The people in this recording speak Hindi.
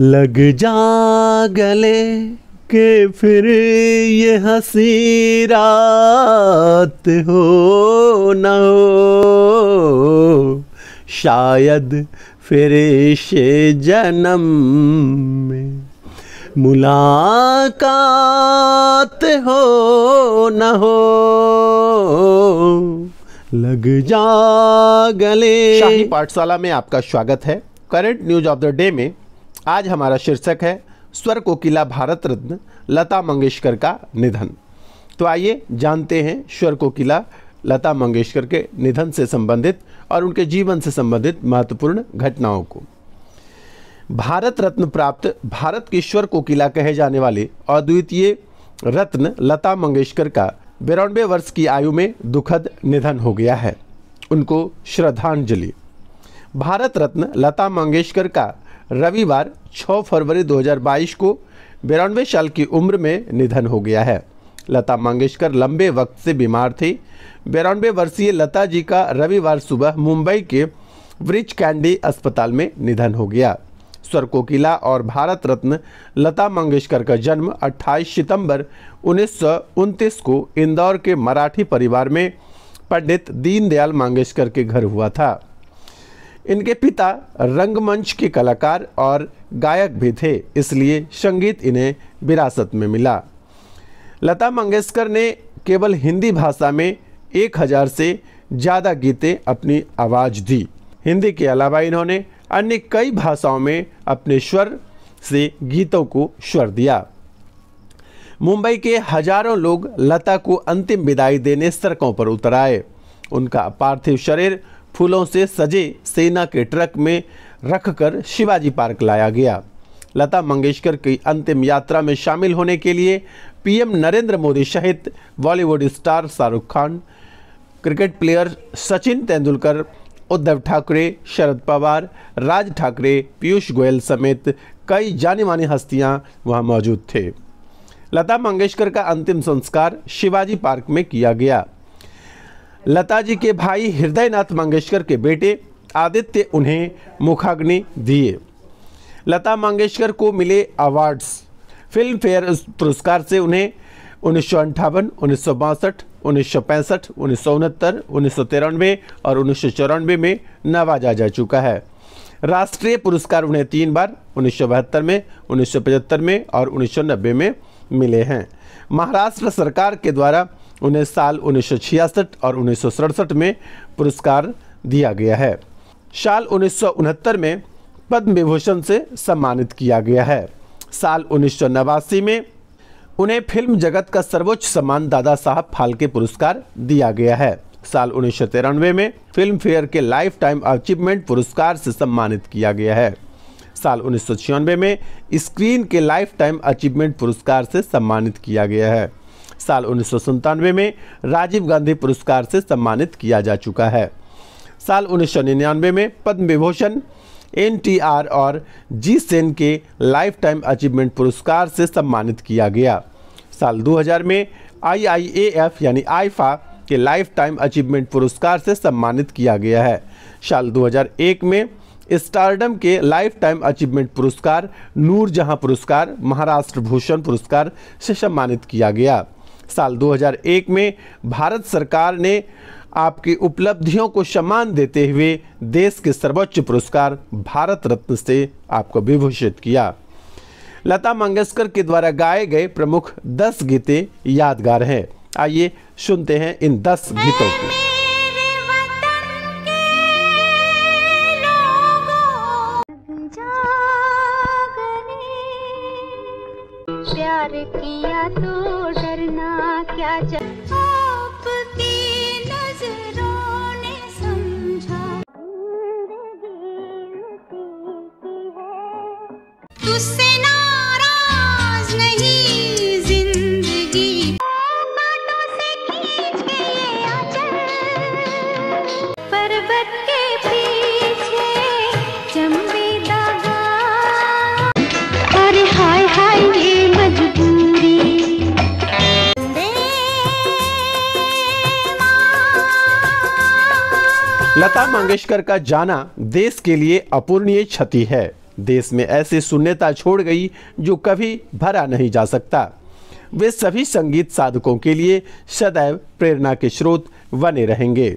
लग जा गले के फिर ये हसी रात हो न हो शायद फिर शे जन्म में मुलाकात हो न हो लग जा गले शाही पाठशाला में आपका स्वागत है current news of the day में आज हमारा शीर्षक है स्वर कोकिला भारत रत्न लता मंगेशकर का निधन तो आइए जानते हैं स्वर कोकिला लता मंगेशकर के निधन से संबंधित और उनके जीवन से संबंधित महत्वपूर्ण घटनाओं को भारत रत्न प्राप्त भारत की स्वर कोकिला कहे जाने वाले अद्वितीय रत्न लता मंगेशकर का बिरानवे वर्ष की आयु में दुखद निधन हो गया है उनको श्रद्धांजलि भारत रत्न लता मंगेशकर का रविवार 6 फरवरी 2022 को बिरानवे साल की उम्र में निधन हो गया है लता मंगेशकर लंबे वक्त से बीमार थी बिरानवे वर्षीय लता जी का रविवार सुबह मुंबई के ब्रिज कैंडी अस्पताल में निधन हो गया स्वर कोकिला और भारत रत्न लता मंगेशकर का जन्म 28 सितंबर उन्नीस को इंदौर के मराठी परिवार में पंडित दीनदयाल मंगेशकर के घर हुआ था इनके पिता रंगमंच के कलाकार और गायक भी थे इसलिए संगीत इन्हें विरासत में मिला लता मंगेशकर ने केवल हिंदी भाषा में एक हज़ार से ज़्यादा गीतें अपनी आवाज़ दी हिंदी के अलावा इन्होंने अन्य कई भाषाओं में अपने स्वर से गीतों को स्वर दिया मुंबई के हजारों लोग लता को अंतिम विदाई देने सड़कों पर उतर आए उनका पार्थिव शरीर फूलों से सजे सेना के ट्रक में रखकर शिवाजी पार्क लाया गया लता मंगेशकर की अंतिम यात्रा में शामिल होने के लिए पीएम नरेंद्र मोदी सहित Bollywood star Shahrukh Khan cricket player Sachin Tendulkar Uddhav Thackeray Sharad Pawar Raj Thackeray Piyush Goyal समेत कई जानी मानी हस्तियां वहां मौजूद थे लता मंगेशकर का अंतिम संस्कार शिवाजी पार्क में किया गया लता जी के भाई हृदयनाथ मंगेशकर के बेटे आदित्य उन्हें मुखाग्नि दिए लता मंगेशकर को मिले अवार्ड्स फिल्म फेयर पुरस्कार से उन्हें उन्नीस सौ अंठावन उन्नीस सौ बासठ उन्नीस सौ पैंसठ उन्नीस सौ उनहत्तर उन्नीस सौ तिरानवे और उन्नीस सौ चौरानवे में नवाजा जा चुका है राष्ट्रीय पुरस्कार उन्हें तीन बार उन्नीस सौ बहत्तर में उन्नीस सौ पचहत्तर में और उन्नीस सौ नब्बे में मिले हैं महाराष्ट्र सरकार के द्वारा उन्हें साल उन्नीस और उन्नीस में पुरस्कार दिया गया है साल उन्नीस में पद्म विभूषण से सम्मानित किया गया है साल उन्नीस में उन्हें फिल्म जगत का सर्वोच्च सम्मान दादा साहब फाल्के पुरस्कार दिया गया है साल उन्नीस में फिल्म फेयर के लाइफ टाइम अचीवमेंट पुरस्कार से सम्मानित किया गया है साल उन्नीस में स्क्रीन के लाइफ टाइम अचीवमेंट पुरस्कार से सम्मानित किया गया है साल उन्नीस में राजीव गांधी पुरस्कार से सम्मानित किया जा चुका है साल उन्नीस में पद्म विभूषण एन और जी सेन के लाइफ टाइम अचीवमेंट पुरस्कार से सम्मानित किया गया साल 2000 में आईआईएएफ यानी आईफा के लाइफ टाइम अचीवमेंट पुरस्कार से सम्मानित किया गया है साल 2001 में स्टारडम के लाइफ टाइम अचीवमेंट पुरस्कार नूरजहां पुरस्कार महाराष्ट्र भूषण पुरस्कार से सम्मानित किया गया साल 2001 में भारत सरकार ने आपकी उपलब्धियों को सम्मान देते हुए देश के सर्वोच्च पुरस्कार भारत रत्न से आपको विभूषित किया लता मंगेशकर के द्वारा गाए गए प्रमुख दस गीते यादगार हैं आइए सुनते हैं इन दस गीतों को प्यार किया तो डरना क्या चल आपकी नजरों ने समझा तुझसे ना लता मंगेशकर का जाना देश के लिए अपूर्णीय क्षति है देश में ऐसी शून्यता छोड़ गई जो कभी भरा नहीं जा सकता वे सभी संगीत साधकों के लिए सदैव प्रेरणा के स्रोत बने रहेंगे